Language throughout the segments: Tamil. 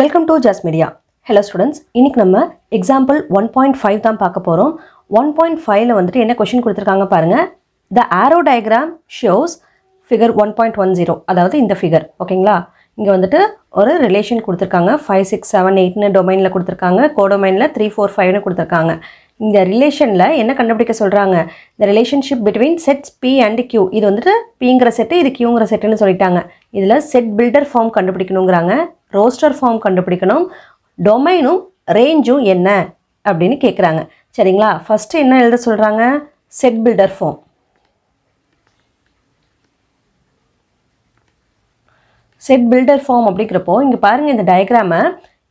welcome to Jaz media hello students இன்றைக்கி நம்ம எக்ஸாம்பிள் ஒன் பாயிண்ட் ஃபைவ் தான் பார்க்க போகிறோம் ஒன் பாயிண்ட் ஃபைவ்ல வந்துட்டு என்ன கொஷின் கொடுத்துருக்காங்க பாருங்கள் the arrow diagram shows figure one point one zero அதாவது இந்த ஃபிகர் ஓகேங்களா இங்கே வந்துட்டு ஒரு ரிலேஷன் கொடுத்துருக்காங்க ஃபைவ் சிக்ஸ் செவன் எயிட்னு டொமைனில் கொடுத்துருக்காங்க கோடொமைனில் த்ரீ ஃபோர் ஃபைவ்னு கொடுத்துருக்காங்க இந்த ரிலேஷனில் என்ன கண்டுபிடிக்க சொல்கிறாங்க இந்த relationship between sets P and Q இது வந்துட்டு பிங்கிற செட்டு இது கியூங்கிற செட்டுன்னு சொல்லிட்டாங்க இதில் செட் பில்டர் ஃபார்ம் கண்டுபிடிக்கணுங்கிறாங்க ரோஸ்டர் ஃபார்ம் கண்டுபிடிக்கணும் டொமைனும் ரேஞ்சும் என்ன அப்படின்னு கேட்குறாங்க சரிங்களா ஃபஸ்ட்டு என்ன எழுத சொல்கிறாங்க set builder form set builder form அப்படிங்கிறப்போ இங்கே பாருங்கள் இந்த டயக்ராமை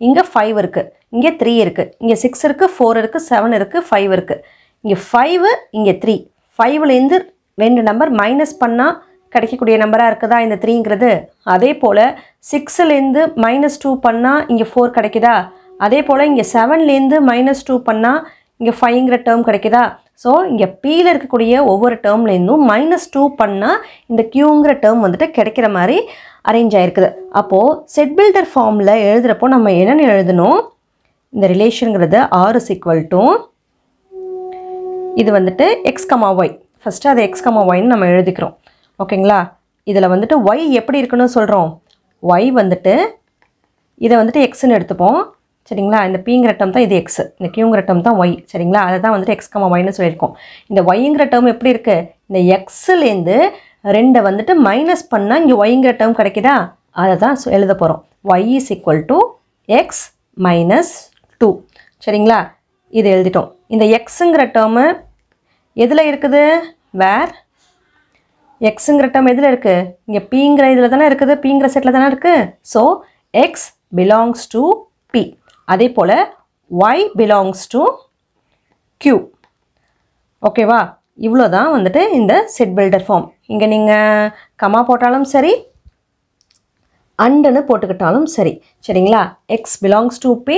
இங்கே ஃபைவ் இருக்குது இங்கே த்ரீ இருக்குது இங்கே சிக்ஸ் இருக்குது ஃபோர் இருக்குது செவன் இருக்குது ஃபைவ் இருக்குது இங்கே ஃபைவு இங்கே த்ரீ ஃபைவ்லேருந்து ரெண்டு நம்பர் மைனஸ் பண்ணால் கிடைக்கக்கூடிய நம்பராக இருக்குதா இந்த த்ரீங்கிறது அதே போல் சிக்ஸுலேருந்து மைனஸ் டூ பண்ணால் இங்கே ஃபோர் கிடைக்குதா அதே போல் இங்கே செவன்லேருந்து மைனஸ் டூ பண்ணால் இங்கே ஃபைவ்ங்கிற டேர்ம் கிடைக்குதா ஸோ இங்கே பியில் இருக்கக்கூடிய ஒவ்வொரு டேர்ம்லேருந்தும் மைனஸ் டூ பண்ணால் இந்த கியூங்கிற டேர்ம் வந்துட்டு கிடைக்கிற மாதிரி அரேஞ்ச் ஆகிருக்குது அப்போது செட் பில்டர் ஃபார்மில் எழுதுகிறப்போ நம்ம என்னென்னு எழுதணும் இந்த ரிலேஷனுங்கிறது ஆறு சீக்வல் டூ இது வந்துட்டு எக்ஸ் கமா ஒய் ஃபஸ்ட்டு அதை எக்ஸ் கமா ஒய்ன்னு நம்ம எழுதிக்கிறோம் ஓகேங்களா இதில் வந்துட்டு ஒய் எப்படி இருக்குன்னு சொல்கிறோம் ஒய் வந்துட்டு இதை வந்துட்டு எக்ஸ்னு எடுத்துப்போம் சரிங்களா இந்த பிங்கிற டேம் தான் இது எக்ஸ் இந்த கியூங்கிற டம் தான் ஒய் சரிங்களா அதை தான் வந்துட்டு எக்ஸ்கம் ஒய்னு சொல்லியிருக்கோம் இந்த ஒய்ங்கிற டேர்ம் எப்படி இருக்குது இந்த எக்ஸுலேருந்து ரெண்டை வந்துட்டு மைனஸ் பண்ணால் இங்கே ஒய்ங்கிற டம் கிடைக்குதா அதை தான் எழுத போகிறோம் y is equal to x minus two சரிங்களா இது எழுதிட்டோம் இந்த எக்ஸுங்கிற டேர்மு எதில் இருக்குது வேர் எக்ஸுங்கிற டம் எதில் இருக்குது இங்கே பிங்கிற இதில் தானே இருக்குது பிங்கிற செட்டில் தானே இருக்குது so x belongs to P அதே போல் ஒய் பிலாங்ஸ் டு கியூ ஓகேவா இவ்வளோ தான் வந்துட்டு இந்த செட் பில்டர் ஃபார்ம் இங்கே நீங்கள் கமா போட்டாலும் சரி அண்டுன்னு போட்டுக்கிட்டாலும் சரி சரிங்களா x belongs to P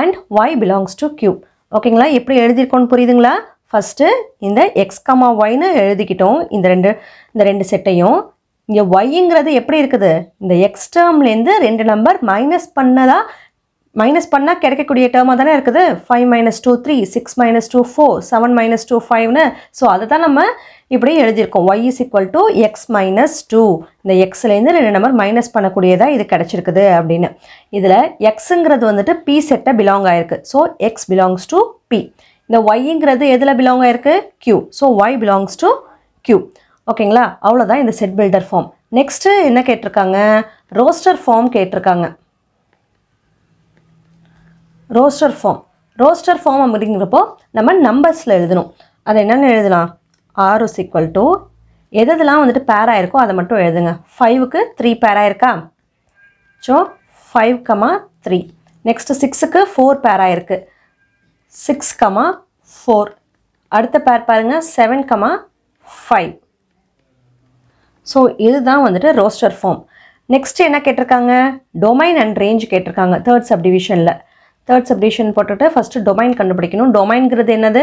and y belongs to Q ஓகேங்களா எப்படி எழுதியிருக்கோன்னு புரியுதுங்களா ஃபஸ்ட்டு இந்த எக்ஸ்கமா ஒய்னு எழுதிக்கிட்டோம் இந்த ரெண்டு இந்த ரெண்டு செட்டையும் இங்கே ஒய்ங்கிறது எப்படி இருக்குது இந்த எக்ஸ் டேர்ம்லேருந்து ரெண்டு நம்பர் மைனஸ் பண்ணதாக மைனஸ் பண்ணால் கிடைக்கக்கூடிய டேர்மாக தானே இருக்குது five minus two three six minus two four seven minus two ஃபைவ்னு ஸோ அதை தான் நம்ம இப்படி எழுதியிருக்கோம் y is equal to x minus two இந்த எக்ஸ்லேருந்து ரெண்டு நம்பர் மைனஸ் பண்ணக்கூடியதாக இது கிடச்சிருக்குது அப்படின்னு இதில் எக்ஸுங்கிறது வந்துட்டு பி செட்டை பிலாங் ஆகிருக்கு so x belongs to P இந்த ஒய்ங்கிறது எதில் பிலாங் ஆயிருக்கு Q so y belongs to Q ஓகேங்களா அவ்வளோதான் இந்த செட் பில்டர் ஃபார்ம் நெக்ஸ்ட்டு என்ன கேட்டிருக்காங்க ரோஸ்டர் ஃபார்ம் கேட்டிருக்காங்க ரோஸ்டர் ஃபார்ம் ரோஸ்டர் ஃபார்ம் அப்படிங்கிறப்போ நம்ம நம்பர்ஸில் எழுதணும் அதை என்னென்னு எழுதலாம் ஆர் இஸ் ஈக்குவல் டு எது எதெல்லாம் வந்துட்டு பேராக இருக்கோ அதை மட்டும் எழுதுங்க ஃபைவுக்கு த்ரீ பேராக இருக்கா so five comma three next சிக்ஸுக்கு ஃபோர் பேராக இருக்குது சிக்ஸ் கமா ஃபோர் அடுத்த பேர் பாருங்கள் செவன் கமா ஃபைவ் ஸோ இதுதான் வந்துட்டு ரோஸ்டர் ஃபார்ம் நெக்ஸ்ட் என்ன கேட்டிருக்காங்க டொமைன் அண்ட் ரேஞ்ச் கேட்டிருக்காங்க தேர்ட் சப்டிவிஷனில் தேர்ட் சப்டிவிஷன் போட்டுட்டு ஃபஸ்ட்டு டொமைன் கண்டுபிடிக்கணும் டொமைன்கிறது என்னது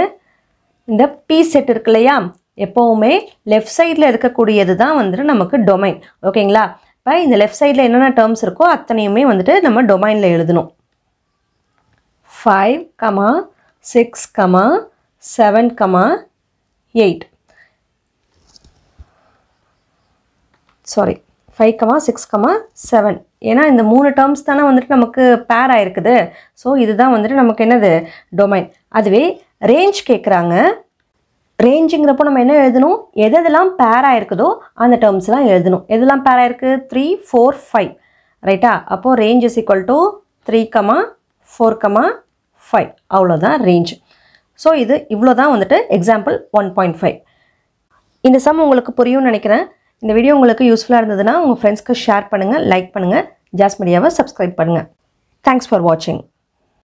இந்த பி செட் இருக்கு இல்லையா எப்போவுமே லெஃப்ட் சைடில் இருக்கக்கூடியது தான் வந்துட்டு நமக்கு டொமைன் ஓகேங்களா இப்போ இந்த லெஃப்ட் சைடில் என்னென்ன டேர்ம்ஸ் இருக்கோ அத்தனையுமே வந்துட்டு நம்ம டொமைனில் எழுதணும் five comma six comma seven comma eight sorry five comma six comma seven ஏன்னா இந்த மூணு டேர்ம்ஸ் தானே வந்துட்டு நமக்கு பேர் ஆயிருக்குது ஸோ இதுதான் வந்துட்டு நமக்கு என்னது டொமைன் அதுவே ரேஞ்ச் கேட்குறாங்க ரேஞ்சுங்கிறப்போ நம்ம என்ன எழுதணும் எதெல்லாம் பேர் ஆயிருக்குதோ அந்த டேர்ம்ஸ்லாம் எழுதணும் எதெல்லாம் பேர் ஆயிருக்கு த்ரீ ஃபோர் ஃபைவ் ரைட்டா அப்போது range is equal to three comma four comma five அவ்வளோதான் ரேஞ்ச் ஸோ இது இவ்வளோ தான் வந்துட்டு எக்ஸாம்பிள் ஒன் பாயிண்ட் ஃபைவ் இந்த சம் உங்களுக்கு புரியும்னு நினைக்கிறேன் இந்த வீடியோ உங்களுக்கு யூஸ்ஃபுல்லாக இருந்ததுன்னா உங்கள் ஃப்ரெண்ட்ஸ்க்கு ஷேர் பண்ணுங்கள் லைக் பண்ணுங்கள் ஜாஸ் மீடியாவை சப்ஸ்கிரைப் பண்ணுங்கள் தேங்க்ஸ் ஃபார் வாட்சிங்